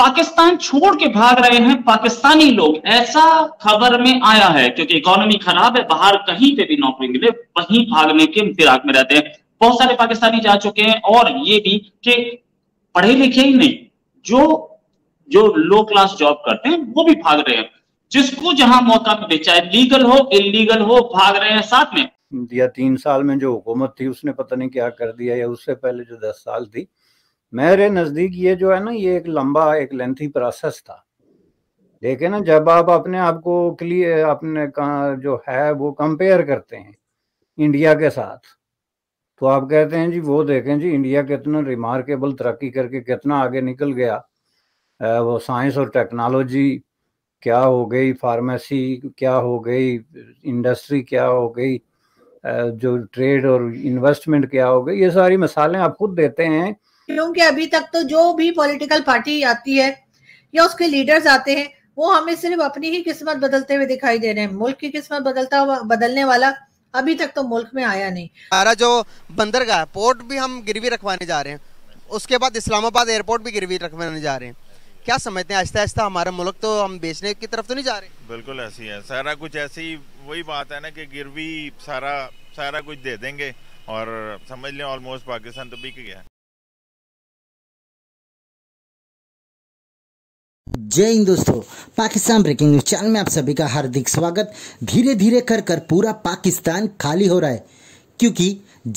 पाकिस्तान छोड़ के भाग रहे हैं पाकिस्तानी लोग ऐसा खबर में आया है क्योंकि इकोनॉमी खराब है बाहर कहीं पे भी नौकरी मिले वहीं भागने के फिराक में रहते हैं बहुत सारे पाकिस्तानी जा चुके हैं और ये भी कि पढ़े लिखे ही नहीं जो जो लो क्लास जॉब करते हैं वो भी भाग रहे हैं जिसको जहां मौका मिले चाहे लीगल हो इलीगल हो भाग रहे हैं साथ में या तीन साल में जो हुकूमत थी उसने पता नहीं क्या कर दिया या उससे पहले जो दस साल थी मेरे नज़दीक ये जो है ना ये एक लंबा एक लेंथी प्रोसेस था देखे ना जब आप अपने आप को क्लियर अपने जो है वो कंपेयर करते हैं इंडिया के साथ तो आप कहते हैं जी वो देखें जी इंडिया कितना रिमार्केबल तरक्की करके कितना आगे निकल गया वो साइंस और टेक्नोलॉजी क्या हो गई फार्मेसी क्या हो गई इंडस्ट्री क्या हो गई जो ट्रेड और इन्वेस्टमेंट क्या हो गई ये सारी मिसालें आप खुद देते हैं क्योंकि अभी तक तो जो भी पॉलिटिकल पार्टी आती है या उसके लीडर्स आते हैं वो हमें सिर्फ अपनी ही किस्मत बदलते हुए दिखाई दे रहे हैं मुल्क की किस्मत बदलता बदलने वाला अभी तक तो मुल्क में आया नहीं हमारा जो बंदरगाह पोर्ट भी हम गिरवी रखवाने जा रहे हैं उसके बाद इस्लामाबाद एयरपोर्ट भी गिरवी रखवाने जा रहे हैं क्या समझते हैं आहिस्ता आहिस्ता हमारा मुल्क तो हम बेचने की तरफ तो नहीं जा रहे बिल्कुल ऐसी है सारा कुछ ऐसी वही बात है ना कि गिरवी सारा सारा कुछ दे देंगे और समझ लें ऑलमोस्ट पाकिस्तान तो बिक गया जय हिंद दोस्तों पाकिस्तान ब्रेकिंग न्यूज चैनल में आप सभी का हार्दिक स्वागत धीरे धीरे कर कर पूरा पाकिस्तान खाली हो रहा है क्योंकि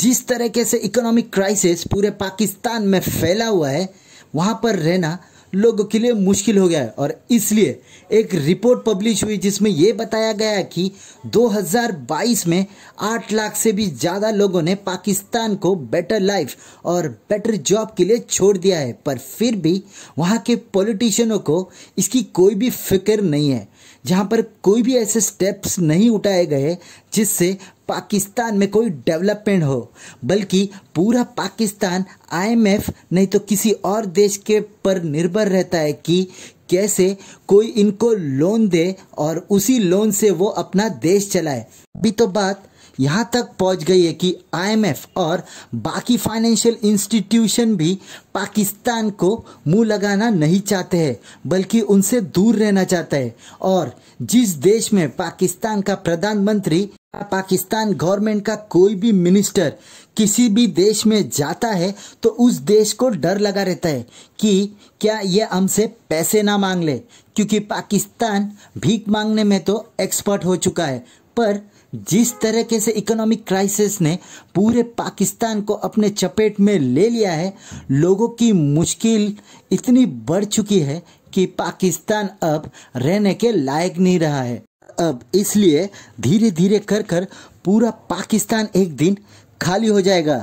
जिस तरीके से इकोनॉमिक क्राइसिस पूरे पाकिस्तान में फैला हुआ है वहां पर रहना लोगों के लिए मुश्किल हो गया है और इसलिए एक रिपोर्ट पब्लिश हुई जिसमें यह बताया गया कि 2022 में 8 लाख से भी ज़्यादा लोगों ने पाकिस्तान को बेटर लाइफ और बेटर जॉब के लिए छोड़ दिया है पर फिर भी वहाँ के पॉलिटिशियनों को इसकी कोई भी फिक्र नहीं है जहां पर कोई भी ऐसे स्टेप्स नहीं उठाए गए जिससे पाकिस्तान में कोई डेवलपमेंट हो बल्कि पूरा पाकिस्तान आईएमएफ नहीं तो किसी और देश के पर निर्भर रहता है कि कैसे कोई इनको लोन दे और उसी लोन से वो अपना देश चलाए अभी तो बात यहाँ तक पहुँच गई है कि आईएमएफ और बाकी फाइनेंशियल इंस्टीट्यूशन भी पाकिस्तान को मुंह लगाना नहीं चाहते हैं बल्कि उनसे दूर रहना चाहते हैं और जिस देश में पाकिस्तान का प्रधानमंत्री पाकिस्तान गवर्नमेंट का कोई भी मिनिस्टर किसी भी देश में जाता है तो उस देश को डर लगा रहता है कि क्या ये हमसे पैसे ना मांग ले क्योंकि पाकिस्तान भीख मांगने में तो एक्सपर्ट हो चुका है पर जिस तरीके से इकोनॉमिक क्राइसिस ने पूरे पाकिस्तान को अपने चपेट में ले लिया है लोगों की मुश्किल इतनी बढ़ चुकी है कि पाकिस्तान अब रहने के लायक नहीं रहा है अब इसलिए धीरे धीरे कर कर पूरा पाकिस्तान एक दिन खाली हो जाएगा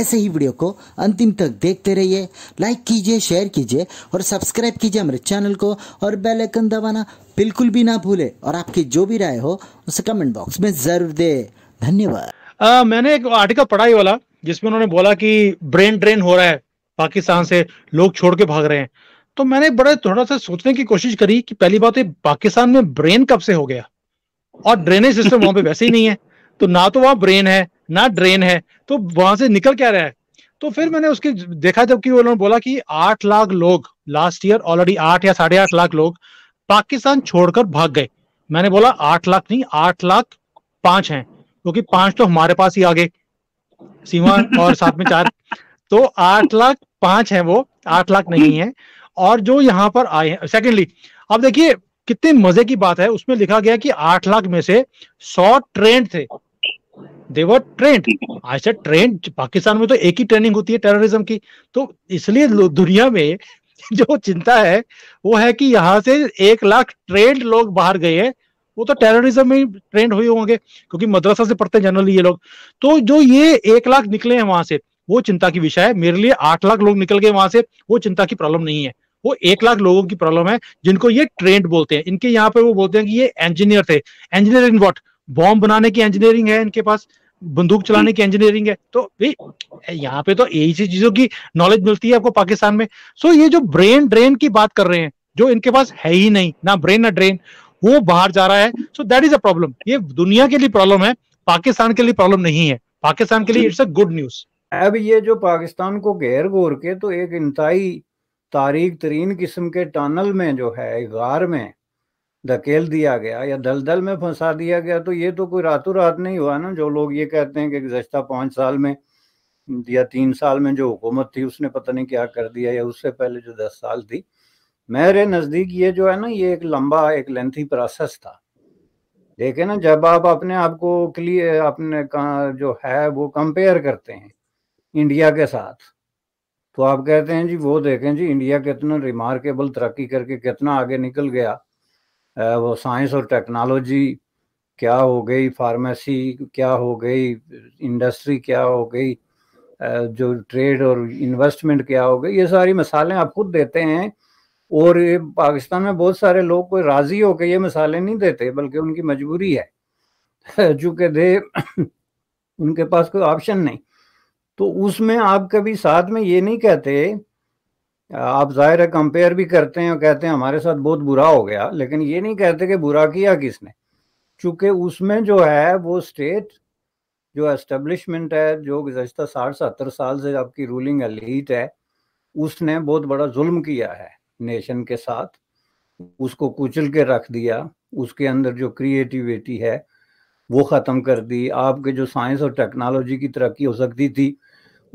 ऐसे ही वीडियो को अंतिम तक देखते रहिए लाइक कीजिए शेयर कीजिए और सब्सक्राइब कीजिए हमारे चैनल को और बेल आइकन दबाना बिल्कुल भी ना भूले और आपकी जो भी राय हो उसे कमेंट बॉक्स में जरूर दे धन्यवाद मैंने एक आर्टिकल पढ़ाई वाला जिसमें उन्होंने बोला कि ब्रेन ड्रेन हो रहा है पाकिस्तान से लोग छोड़ के भाग रहे हैं तो मैंने बड़े थोड़ा सा सोचने की कोशिश करी कि पहली बात तो ये पाकिस्तान में ब्रेन कब से हो गया और ड्रेनेज सिस्टम वहां पे वैसे ही नहीं है तो ना तो वहां ब्रेन है ना ड्रेन है तो वहां से निकल क्या रहा है तो फिर मैंने उसके देखा जब कि उन्होंने बोला कि आठ लाख लोग लास्ट ईयर ऑलरेडी आठ या साढ़े आठ लाख लोग पाकिस्तान छोड़कर भाग गए मैंने बोला आठ लाख नहीं आठ लाख पांच हैं क्योंकि तो पांच तो हमारे पास ही आगे सीमा और साथ में चार तो आठ लाख पांच है वो आठ लाख हम्म। नहीं है और जो यहाँ पर आए हैं सेकेंडली अब देखिए कितने मजे की बात है उसमें लिखा गया कि आठ लाख में से सौ ट्रेंड थे देवर ट्रेंड अच्छा ट्रेंड पाकिस्तान में तो एक ही ट्रेनिंग होती है टेररिज्म की तो इसलिए दुनिया में जो चिंता है वो है कि यहाँ से एक लाख ट्रेंड लोग बाहर गए हैं वो तो टेररिज्म में ट्रेंड हुए होंगे क्योंकि मदरसा से पढ़ते हैं जनरली ये लोग तो जो ये एक लाख निकले हैं वहां से वो चिंता की विषय है मेरे लिए आठ लाख लोग निकल गए वहां से वो चिंता की प्रॉब्लम नहीं है वो एक लाख लोगों की प्रॉब्लम है जिनको ये ट्रेंड बोलते हैं इनके यहाँ पे वो बोलते हैं कि ये इंजीनियर थे इंजीनियर इन वॉट बॉम्ब बनाने की इंजीनियरिंग है इनके पास बंदूक चलाने की इंजीनियरिंग है तो भाई यहाँ पे तो यही सी चीजों की नॉलेज मिलती है आपको पाकिस्तान में सो ये जो ब्रेन ड्रेन की बात कर रहे हैं जो इनके पास है ही नहीं ना ब्रेन ना ड्रेन वो बाहर जा रहा है so that is a problem ये दुनिया के लिए प्रॉब्लम है पाकिस्तान के लिए प्रॉब्लम नहीं है पाकिस्तान के लिए इट्स अ गुड न्यूज अब ये जो पाकिस्तान को घेर घोर के तो एक इंतई तारीख तरीन किस्म के टनल में जो है गार में धकेल दिया गया या दलदल में फंसा दिया गया तो ये तो कोई रातों रात नहीं हुआ ना जो लोग ये कहते हैं कि गुजशत पाँच साल में या तीन साल में जो हुकूमत थी उसने पता नहीं क्या कर दिया या उससे पहले जो दस साल थी मेरे नज़दीक ये जो है ना ये एक लंबा एक लेंथी प्रोसेस था देखे ना जब आप अपने आप को क्लियर अपने जो है वो कंपेयर करते हैं इंडिया के साथ तो आप कहते हैं जी वो देखें जी इंडिया कितना रिमार्केबल तरक्की करके कितना आगे निकल गया वो साइंस और टेक्नोलॉजी क्या हो गई फार्मेसी क्या हो गई इंडस्ट्री क्या हो गई जो ट्रेड और इन्वेस्टमेंट क्या हो गई ये सारी मिसालें आप खुद देते हैं और ये पाकिस्तान में बहुत सारे लोग कोई राजी होकर ये मिसालें नहीं देते बल्कि उनकी मजबूरी है चूँकि दे उनके पास कोई ऑप्शन नहीं तो उसमें आप कभी साथ में ये नहीं कहते आप जाहिर है कंपेयर भी करते हैं और कहते हैं हमारे साथ बहुत बुरा हो गया लेकिन ये नहीं कहते कि बुरा किया किसने चूंकि उसमें जो है वो स्टेट जो एस्टेब्लिशमेंट है जो गुजशत साठ सत्तर साल से आपकी रूलिंग एलीट है उसने बहुत बड़ा जुल्म किया है नेशन के साथ उसको कुचल के रख दिया उसके अंदर जो क्रिएटिविटी है वो ख़त्म कर दी आपके जो साइंस और टेक्नोलॉजी की तरक्की हो सकती थी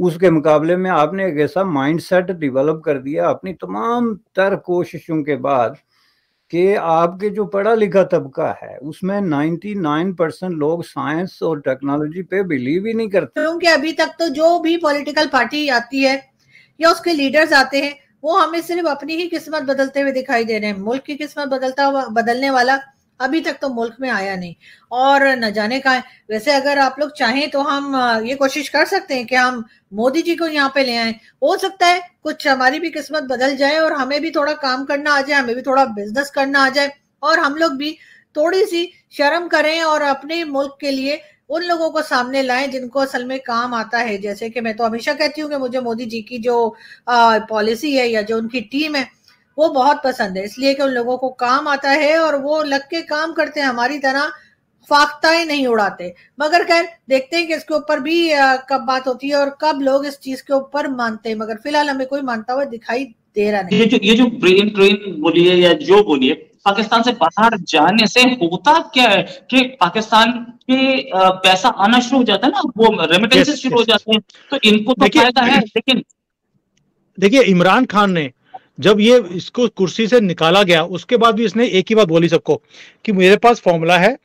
उसके मुकाबले में आपने एक ऐसा माइंड सेट डिवेलप कर दिया अपनी तमाम तर कोशिशों के बाद कि आपके जो पढ़ा लिखा तबका है उसमें 99 परसेंट लोग साइंस और टेक्नोलॉजी पे बिलीव ही नहीं करते क्योंकि अभी तक तो जो भी पॉलिटिकल पार्टी आती है या उसके लीडर्स आते हैं वो हमें सिर्फ अपनी ही किस्मत बदलते हुए दिखाई दे रहे हैं मुल्क की किस्मत बदलता बदलने वाला अभी तक तो मुल्क में आया नहीं और न जाने का वैसे अगर आप लोग चाहें तो हम ये कोशिश कर सकते हैं कि हम मोदी जी को यहाँ पे ले आए हो सकता है कुछ हमारी भी किस्मत बदल जाए और हमें भी थोड़ा काम करना आ जाए हमें भी थोड़ा बिजनेस करना आ जाए और हम लोग भी थोड़ी सी शर्म करें और अपने मुल्क के लिए उन लोगों को सामने लाएं जिनको असल में काम आता है जैसे कि मैं तो हमेशा कहती हूँ कि मुझे मोदी जी की जो पॉलिसी है या जो उनकी टीम है वो बहुत पसंद है इसलिए कि उन लोगों को काम आता है और वो लग के काम करते हैं हमारी तरह फाख्ताएं नहीं उड़ाते मगर खैर देखते हैं कि इसके ऊपर भी कब बात होती है और कब लोग इस चीज के ऊपर मानते हैं मगर फिलहाल हमें कोई मानता हुआ दिखाई दे रहा नहीं ये जो ये जो ब्रेन ट्रेन बोलिए या जो बोलिए पाकिस्तान से बाहर जाने से होता क्या है कि पाकिस्तान पे पैसा आना शुरू हो जाता है ना वो रेमिटेंसेस शुरू हो जाते हैं तो इनको तो फायदा है लेकिन देखिए इमरान खान ने जब ये इसको कुर्सी से निकाला गया उसके बाद भी इसने एक ही बात बोली सबको कि मेरे पास फॉर्मूला है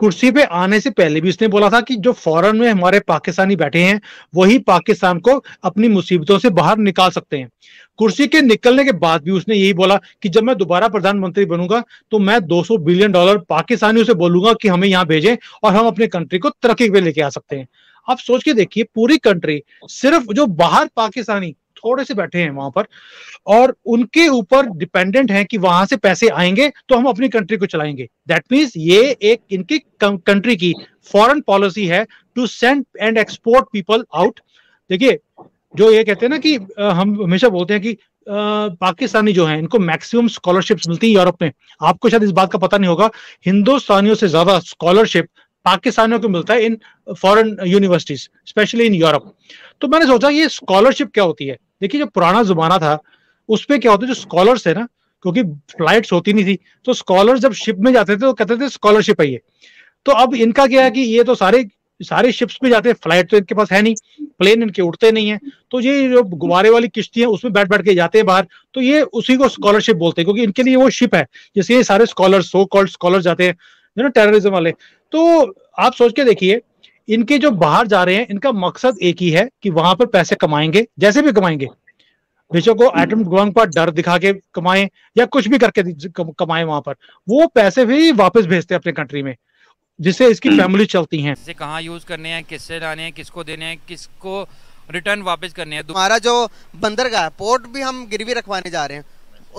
कुर्सी पे आने से पहले भी उसने बोला था कि जो फॉरन में हमारे पाकिस्तानी बैठे हैं वही पाकिस्तान को अपनी मुसीबतों से बाहर निकाल सकते हैं कुर्सी के निकलने के बाद भी उसने यही बोला कि जब मैं दोबारा प्रधानमंत्री बनूंगा तो मैं 200 बिलियन डॉलर पाकिस्तानियों से बोलूंगा कि हमें यहाँ भेजें और हम अपने कंट्री को तरक्की पे लेके आ सकते हैं आप सोच के देखिए पूरी कंट्री सिर्फ जो बाहर पाकिस्तानी थोड़े से बैठे हैं वहां पर और उनके ऊपर डिपेंडेंट है कि वहां से पैसे आएंगे तो हम अपनी कंट्री को चलाएंगे दैट मीन्स ये एक इनकी कंट्री की फॉरन पॉलिसी है to send and export people out देखिए जो ये कहते हैं ना कि हम हमेशा बोलते हैं कि पाकिस्तानी जो है इनको मैक्सिमम स्कॉलरशिप्स मिलती है यूरोप में आपको शायद इस बात का पता नहीं होगा हिंदुस्तानियों से ज्यादा स्कॉलरशिप पाकिस्तानियों को मिलता है in foreign universities specially in Europe तो मैंने सोचा ये स्कॉलरशिप क्या होती है देखिए जो पुराना जमाना था उस पर क्या होता है जो स्कॉलर्स है ना क्योंकि फ्लाइट्स होती नहीं थी तो स्कॉलर जब शिप में जाते थे तो कहते थे स्कॉलरशिप है ये तो अब इनका क्या है कि ये तो सारे सारे शिप्स में जाते हैं फ्लाइट तो इनके पास है नहीं प्लेन इनके उड़ते नहीं है तो ये जो गुब्बारे वाली किश्ती है उसमें बैठ बैठ के जाते हैं बाहर तो ये उसी को स्कॉलरशिप बोलते हैं क्योंकि इनके लिए वो शिप है जैसे ये सारे स्कॉलर सो कॉल्ड स्कॉलर जाते हैं टेररिज्म वाले तो आप सोच के देखिए इनके जो बाहर जा रहे हैं इनका मकसद एक ही है कि वहां पर पैसे कमाएंगे जैसे भी कमाएंगे बेचों को एटम हम्म। गुआंग पर डर दिखा के कमाए या कुछ भी करके कमाए वहां पर वो पैसे भी वापस भेजते हैं अपने कंट्री में जिससे इसकी फैमिली हम्म। चलती है कहाँ यूज करने हैं किससे लाने हैं किसको देने हैं किसको रिटर्न वापस करने हैं हमारा जो बंदरगाह पोर्ट भी हम गिरवी रखवाने जा रहे हैं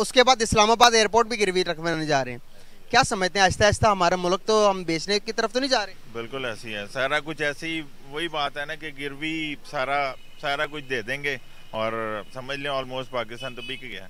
उसके बाद इस्लामाबाद एयरपोर्ट भी गिरवी रखवाने जा रहे हैं क्या समझते हैं आहिस्ता आहिस्ता हमारा मुल्क तो हम बेचने की तरफ तो नहीं जा रहे बिल्कुल ऐसी है सारा कुछ ऐसी वही बात है ना कि गिरवी सारा सारा कुछ दे देंगे और समझ लें ऑलमोस्ट पाकिस्तान तो बिक गया